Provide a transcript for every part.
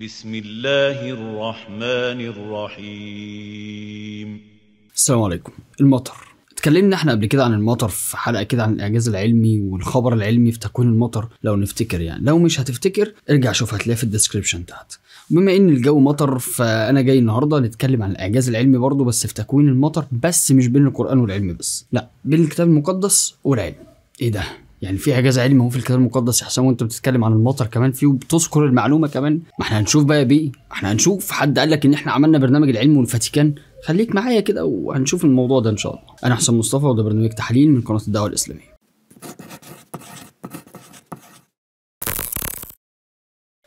بسم الله الرحمن الرحيم السلام عليكم المطر اتكلمنا احنا قبل كده عن المطر في حلقه كده عن الاعجاز العلمي والخبر العلمي في تكوين المطر لو نفتكر يعني لو مش هتفتكر ارجع شوف هتلاقيها في الديسكربشن تحت بما ان الجو مطر فانا جاي النهارده نتكلم عن الاعجاز العلمي برضه بس في تكوين المطر بس مش بين القران والعلم بس لا بين الكتاب المقدس والعلم ايه ده يعني في اعجاز علمي هو في الكتاب المقدس يا حسام وانت بتتكلم عن المطر كمان فيه وبتذكر المعلومه كمان ما احنا هنشوف بقى بيه احنا هنشوف حد قال لك ان احنا عملنا برنامج العلم والفاتيكان خليك معايا كده وهنشوف الموضوع ده ان شاء الله انا حسام مصطفى وده برنامج تحليل من قناه الدعوه الاسلاميه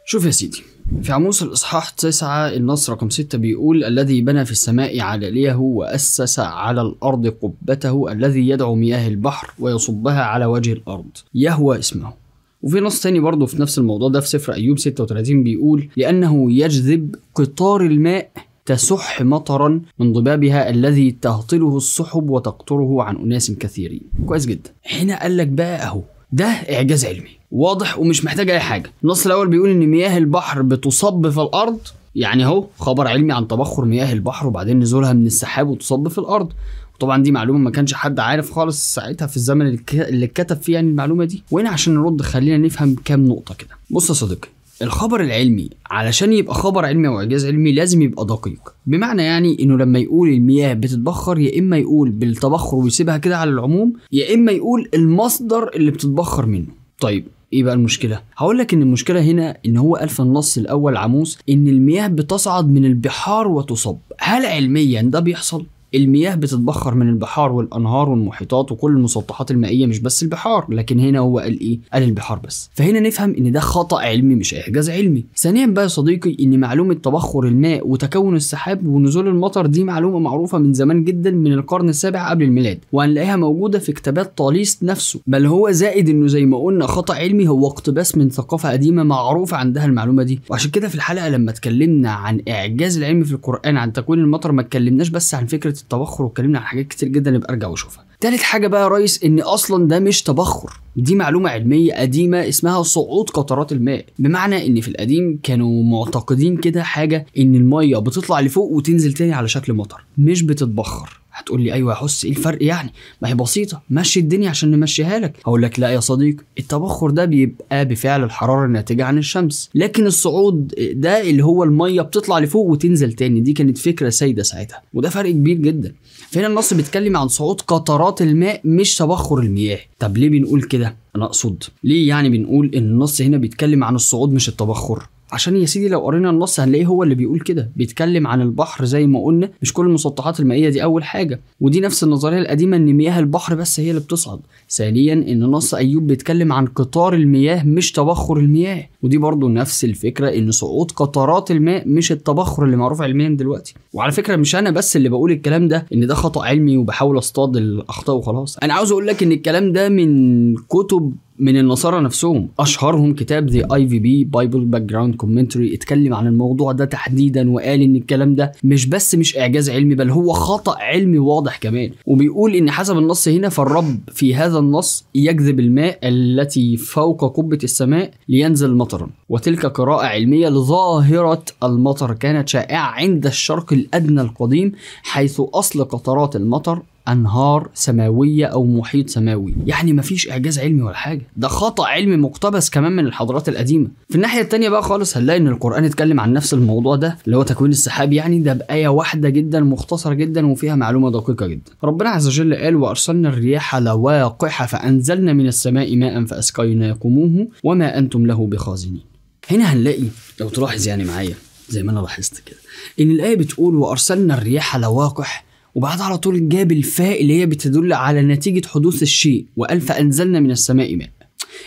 شوف يا سيدي في عموس الإصحاح 9 النص رقم 6 بيقول الذي بنى في السماء علاليه وأسس على الأرض قبته الذي يدعو مياه البحر ويصبها على وجه الأرض يهوى اسمه وفي نص تاني برضه في نفس الموضوع ده في سفر أيوب 36 بيقول لأنه يجذب قطار الماء تسح مطرا من ضبابها الذي تهطله السحب وتقطره عن أناس كثيرين كويس جدا هنا قال لك بقى أهو ده اعجاز علمي واضح ومش محتاج اي حاجه النص الاول بيقول ان مياه البحر بتصب في الارض يعني اهو خبر علمي عن تبخر مياه البحر وبعدين نزولها من السحاب وتصب في الارض طبعا دي معلومه ما كانش حد عارف خالص ساعتها في الزمن اللي اتكتب فيه يعني المعلومه دي وهنا عشان نرد خلينا نفهم كام نقطه كده بص يا صديقي الخبر العلمي علشان يبقى خبر علمي او اعجاز علمي لازم يبقى دقيق بمعنى يعني انه لما يقول المياه بتتبخر يا اما يقول بالتبخر ويسيبها كده على العموم يا اما يقول المصدر اللي بتتبخر منه طيب ايه بقى المشكله هقول لك ان المشكله هنا ان هو قال في النص الاول عموس ان المياه بتصعد من البحار وتصب هل علميا ده بيحصل المياه بتتبخر من البحار والانهار والمحيطات وكل المسطحات المائيه مش بس البحار لكن هنا هو قال ايه قال البحار بس فهنا نفهم ان ده خطا علمي مش اعجاز علمي ثانيا بقى يا صديقي ان معلومه تبخر الماء وتكون السحاب ونزول المطر دي معلومه معروفه من زمان جدا من القرن السابع قبل الميلاد وهنلاقيها موجوده في كتابات طاليس نفسه بل هو زائد انه زي ما قلنا خطا علمي هو اقتباس من ثقافه قديمه معروفه عندها المعلومه دي وعشان كده في الحلقه لما اتكلمنا عن اعجاز العلم في القران عن تكوين المطر ما اتكلمناش بس عن فكره التبخر واتكلمنا عن حاجات كتير جدا نبقى ارجع واشوفها تالت حاجة بقى يا ريس ان اصلا ده مش تبخر دي معلومة علمية قديمة اسمها صعود قطرات الماء بمعنى ان في القديم كانوا معتقدين كده حاجة ان المية بتطلع لفوق وتنزل تاني على شكل مطر مش بتتبخر هتقول لي ايوه يا حس ايه الفرق يعني ما هي بسيطه مشي الدنيا عشان نمشيها لك هقول لك لا يا صديقي التبخر ده بيبقى بفعل الحراره الناتجه عن الشمس لكن الصعود ده اللي هو الميه بتطلع لفوق وتنزل تاني دي كانت فكره سيده ساعتها وده فرق كبير جدا فهنا النص بيتكلم عن صعود قطرات الماء مش تبخر المياه طب ليه بنقول كده انا اقصد ليه يعني بنقول ان النص هنا بيتكلم عن الصعود مش التبخر عشان يا سيدي لو قرينا النص هنلاقيه هو اللي بيقول كده بيتكلم عن البحر زي ما قلنا مش كل المسطحات المائيه دي اول حاجه ودي نفس النظريه القديمه ان مياه البحر بس هي اللي بتصعد ثانيا ان نص ايوب بيتكلم عن قطار المياه مش تبخر المياه ودي برضو نفس الفكره ان سقوط قطرات الماء مش التبخر اللي معروف علميا دلوقتي وعلى فكره مش انا بس اللي بقول الكلام ده ان ده خطا علمي وبحاول اصطاد الاخطاء وخلاص انا عاوز اقول لك ان الكلام ده من كتب من النصارى نفسهم اشهرهم كتاب ذا اي في بي بايبل باك جراوند كومنتري اتكلم عن الموضوع ده تحديدا وقال ان الكلام ده مش بس مش اعجاز علمي بل هو خطا علمي واضح كمان وبيقول ان حسب النص هنا فالرب في هذا النص يجذب الماء التي فوق قبه السماء لينزل مطرا وتلك قراءة علمية لظاهرة المطر كانت شائعة عند الشرق الأدنى القديم حيث أصل قطرات المطر انهار سماويه او محيط سماوي يعني مفيش اعجاز علمي ولا حاجه ده خطا علمي مقتبس كمان من الحضارات القديمه في الناحيه التانية بقى خالص هنلاقي ان القران اتكلم عن نفس الموضوع ده اللي هو تكوين السحاب يعني ده بايه واحده جدا مختصره جدا وفيها معلومه دقيقه جدا ربنا عز وجل قال وارسلنا الرياح لواقحه فانزلنا من السماء ماء فاسقيناكموه وما انتم له بخازنين هنا هنلاقي لو تلاحظ يعني معايا زي ما انا لاحظت كده ان الايه بتقول وارسلنا الرياح لواقح وبعدها على طول جاب الفاء اللي هي بتدل على نتيجه حدوث الشيء والف انزلنا من السماء ماء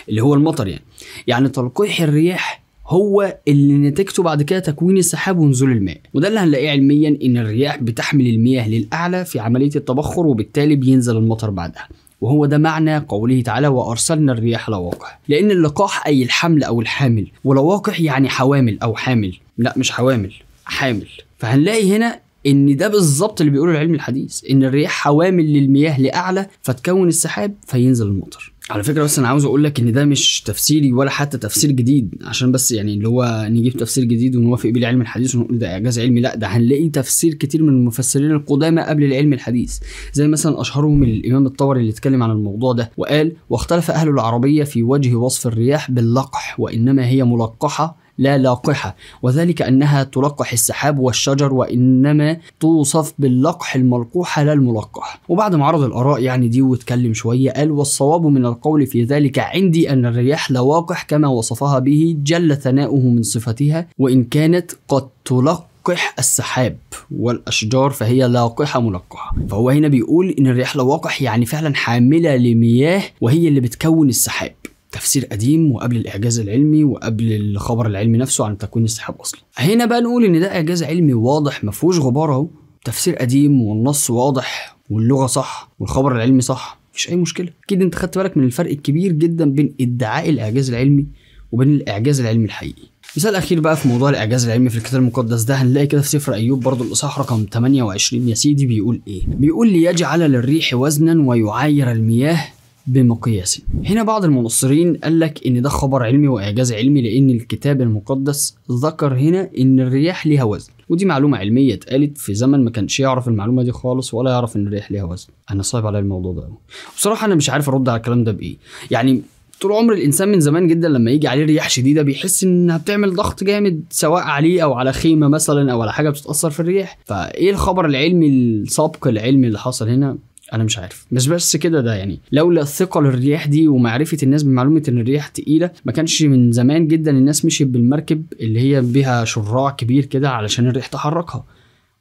اللي هو المطر يعني يعني تلقيح الرياح هو اللي نتيجته بعد كده تكوين السحاب ونزول الماء وده اللي هنلاقيه علميا ان الرياح بتحمل المياه للاعلى في عمليه التبخر وبالتالي بينزل المطر بعدها وهو ده معنى قوله تعالى وارسلنا الرياح لواقح لان اللقاح اي الحمل او الحامل ولواقح يعني حوامل او حامل لا مش حوامل حامل فهنلاقي هنا ان ده بالظبط اللي بيقوله العلم الحديث ان الرياح حوامل للمياه لاعلى فتكون السحاب فينزل المطر على فكره بس انا عاوز اقول لك ان ده مش تفسيري ولا حتى تفسير جديد عشان بس يعني اللي هو نجيب تفسير جديد ونوافق بيه العلم الحديث ونقول ده اعجاز علمي لا ده هنلاقي تفسير كتير من المفسرين القدامى قبل العلم الحديث زي مثلا اشهرهم الامام الطبري اللي اتكلم عن الموضوع ده وقال واختلف اهل العربيه في وجه وصف الرياح باللقح وانما هي ملقحه لا لاقحة وذلك أنها تلقح السحاب والشجر وإنما توصف باللقح الملقوحة لا الملقح وبعد ما عرض الآراء يعني دي واتكلم شوية قال والصواب من القول في ذلك عندي أن الرياح لواقح كما وصفها به جل ثناؤه من صفتها وإن كانت قد تلقح تلقح السحاب والأشجار فهي لاقحة ملقحة فهو هنا بيقول إن الرياح لواقح يعني فعلا حاملة لمياه وهي اللي بتكون السحاب تفسير قديم وقبل الإعجاز العلمي وقبل الخبر العلمي نفسه عن تكوين السحاب أصلا هنا بقى نقول إن ده إعجاز علمي واضح ما فيهوش غبار أهو تفسير قديم والنص واضح واللغة صح والخبر العلمي صح مفيش أي مشكلة أكيد أنت خدت بالك من الفرق الكبير جدا بين ادعاء الإعجاز العلمي وبين الإعجاز العلمي الحقيقي مثال اخير بقى في موضوع الاعجاز العلمي في الكتاب المقدس ده هنلاقي كده في سفر ايوب برضه الاصحاح رقم 28 يا سيدي بيقول ايه بيقول ليجعل للريح وزنا ويعاير المياه بمقياس هنا بعض المنصرين قال لك ان ده خبر علمي واعجاز علمي لان الكتاب المقدس ذكر هنا ان الرياح ليها وزن ودي معلومه علميه اتقالت في زمن ما كانش يعرف المعلومه دي خالص ولا يعرف ان الرياح ليها وزن انا صعب على الموضوع ده بصراحه انا مش عارف ارد على الكلام ده بايه يعني طول عمر الانسان من زمان جدا لما يجي عليه رياح شديده بيحس انها بتعمل ضغط جامد سواء عليه او على خيمه مثلا او على حاجه بتتاثر في الرياح فايه الخبر العلمي السابق العلمي اللي حصل هنا انا مش عارف بس بس كده ده يعني لولا الثقه للرياح دي ومعرفه الناس بمعلومه ان الرياح تقيله ما كانش من زمان جدا الناس مشيت بالمركب اللي هي بيها شراع كبير كده علشان الريح تحركها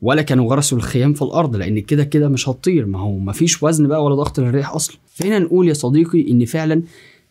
ولا كانوا غرسوا الخيام في الارض لان كده كده مش هتطير ما هو ما فيش وزن بقى ولا ضغط للريح اصلا فهنا نقول يا صديقي ان فعلا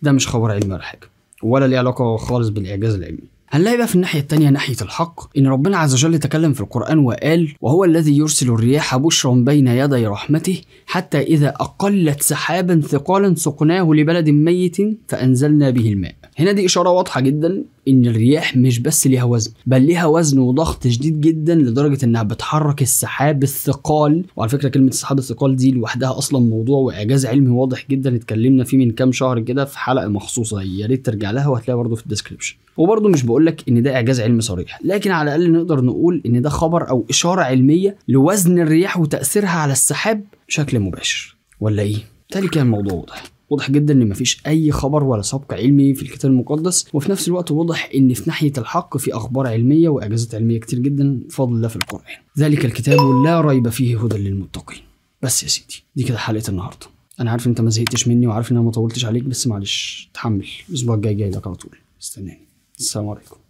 ده مش خبر علمي ولا حاجه ولا ليه علاقه خالص بالاعجاز العلمي هنلاقي بقى في الناحية التانية ناحية الحق إن ربنا عز وجل تكلم في القرآن وقال وهو الذي يرسل الرياح بشرا بين يدي رحمته حتى إذا أقلت سحابا ثقالا سقناه لبلد ميت فأنزلنا به الماء هنا دي إشارة واضحة جدا ان الرياح مش بس ليها وزن بل ليها وزن وضغط شديد جدا لدرجه انها بتحرك السحاب الثقال وعلى فكره كلمه السحاب الثقال دي لوحدها اصلا موضوع واعجاز علمي واضح جدا اتكلمنا فيه من كام شهر كده في حلقه مخصوصه يا ريت ترجع لها وهتلاقيها برضه في الديسكربشن وبرضه مش بقول لك ان ده اعجاز علمي صريح لكن على الاقل نقدر نقول ان ده خبر او اشاره علميه لوزن الرياح وتاثيرها على السحاب بشكل مباشر ولا ايه؟ بالتالي كان الموضوع واضح واضح جدا ان مفيش اي خبر ولا سبق علمي في الكتاب المقدس وفي نفس الوقت واضح ان في ناحيه الحق في اخبار علميه واجازات علميه كتير جدا فضل الله في القران ذلك الكتاب لا ريب فيه هدى للمتقين بس يا سيدي دي كده حلقه النهارده انا عارف انت ما زهقتش مني وعارف ان انا ما طولتش عليك بس معلش تحمل الاسبوع الجاي جاي لك على طول استناني السلام عليكم